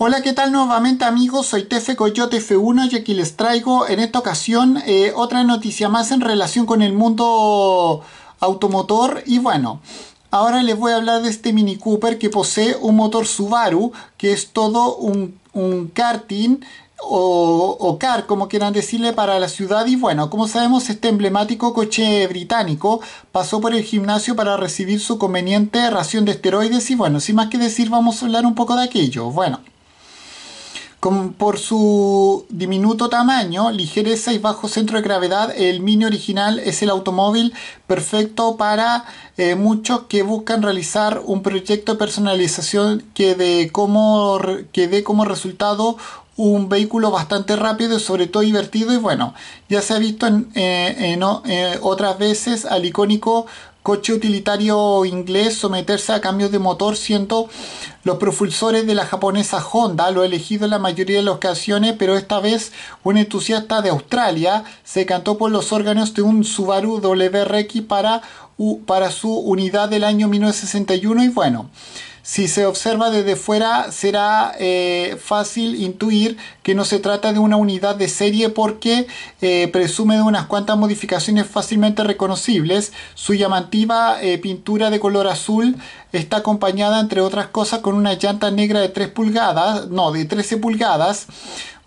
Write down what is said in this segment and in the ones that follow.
Hola, ¿qué tal nuevamente amigos? Soy Tefe Coyote F1 y aquí les traigo en esta ocasión eh, otra noticia más en relación con el mundo automotor y bueno, ahora les voy a hablar de este Mini Cooper que posee un motor Subaru que es todo un, karting o, o, car, como quieran decirle, para la ciudad. Y bueno, como sabemos, este emblemático coche británico pasó por el gimnasio para recibir su conveniente ración de esteroides. Y bueno, sin más que decir, vamos a hablar un poco de aquello. Bueno por su diminuto tamaño, ligereza y bajo centro de gravedad, el Mini original es el automóvil perfecto para eh, muchos que buscan realizar un proyecto de personalización que dé como, resultado un vehículo bastante rápido, y sobre todo divertido y bueno, ya se ha visto en, eh, eh, otras veces al icónico coche utilitario inglés someterse a cambios de motor, siendo los propulsores de la japonesa Honda lo elegido en la mayoría de las ocasiones, pero esta vez un entusiasta de Australia se cantó por los órganos de un Subaru WRX para, para su unidad del año 1961 y bueno. Si se observa desde fuera será eh, fácil intuir que no se trata de una unidad de serie porque eh, presume de unas cuantas modificaciones fácilmente reconocibles. Su llamativa eh, pintura de color azul está acompañada entre otras cosas con una llanta negra de 3 pulgadas, no, de 13 pulgadas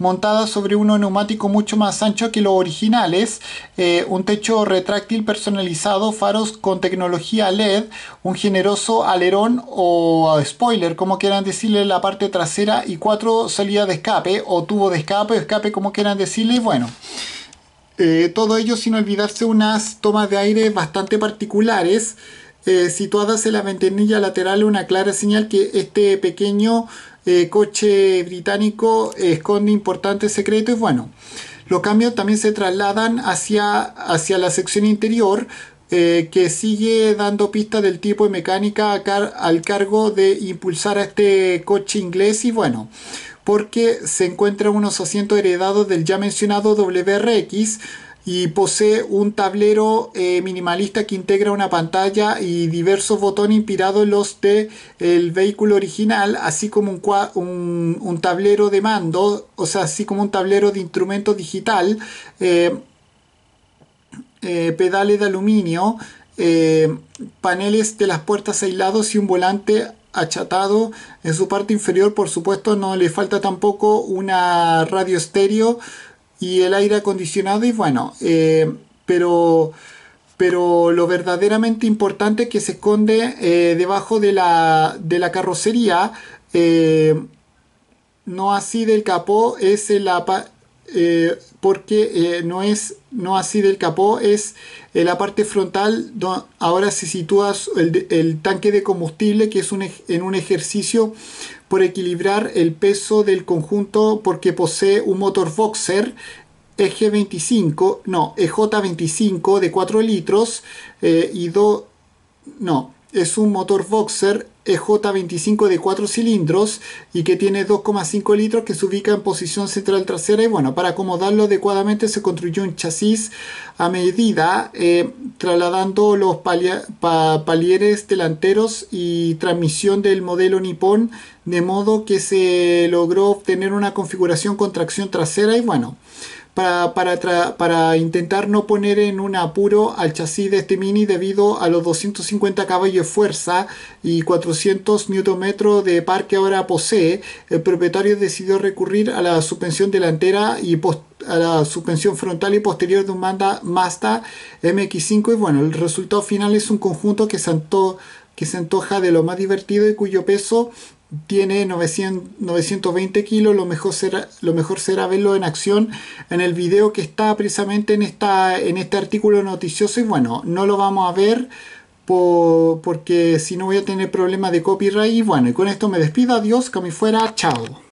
montada sobre un neumático mucho más ancho que los originales, eh, un techo retráctil personalizado, faros con tecnología LED, un generoso alerón o spoiler, como quieran decirle, en la parte trasera y cuatro salidas de escape o tubo de escape, escape como quieran decirle, bueno. Eh, todo ello sin olvidarse unas tomas de aire bastante particulares eh, situadas en la ventanilla lateral una clara señal que este pequeño eh, coche británico esconde importantes secretos. y Bueno, los cambios también se trasladan hacia, hacia la sección interior eh, que sigue dando pistas del tipo de mecánica al cargo de impulsar a este coche inglés y bueno porque se encuentran unos asientos heredados del ya mencionado WRX y posee un tablero eh, minimalista que integra una pantalla y diversos botones inspirados en los de el vehículo original, así como un, un, tablero de mando, o sea, así como un tablero de instrumento digital, eh, eh, pedales de aluminio, paneles de las puertas aislados y un volante achatado en su parte inferior por supuesto no le falta tampoco una radio estéreo y el aire acondicionado y bueno, eh, pero, pero lo verdaderamente importante que se esconde eh, debajo de la, de la carrocería, eh, no así del capó, es la, eh, porque eh, no es no así del capó, es eh, la parte frontal ahora se sitúa el, tanque de combustible que es en un ejercicio por equilibrar el peso del conjunto porque posee un motor boxer eje 25, no, EJ25 de 4 litros y 2, no, es un motor boxer EJ25 de 4 cilindros y que tiene 2,5 litros que se ubica en posición central trasera y bueno, para acomodarlo adecuadamente se construyó un chasis a medida eh, trasladando los palieres delanteros y transmisión del modelo Nippon de modo que se logró obtener una configuración con tracción trasera y bueno, para, para, intentar no poner en un apuro al chasis de este Mini debido a los 250 caballos de fuerza y 400 Nm de par que ahora posee, el propietario decidió recurrir a la suspensión delantera y a la suspensión frontal y posterior de un manda Mazda MX5 y bueno, el resultado final es un conjunto que que se antoja de lo más divertido y cuyo peso tiene 900, 920 kilos, lo mejor, será, lo mejor será verlo en acción en el video que está precisamente en, esta, en este artículo noticioso y bueno, no lo vamos a ver porque si no voy a tener problemas de copyright y bueno, y con esto me despido, adiós, que fuera, chao.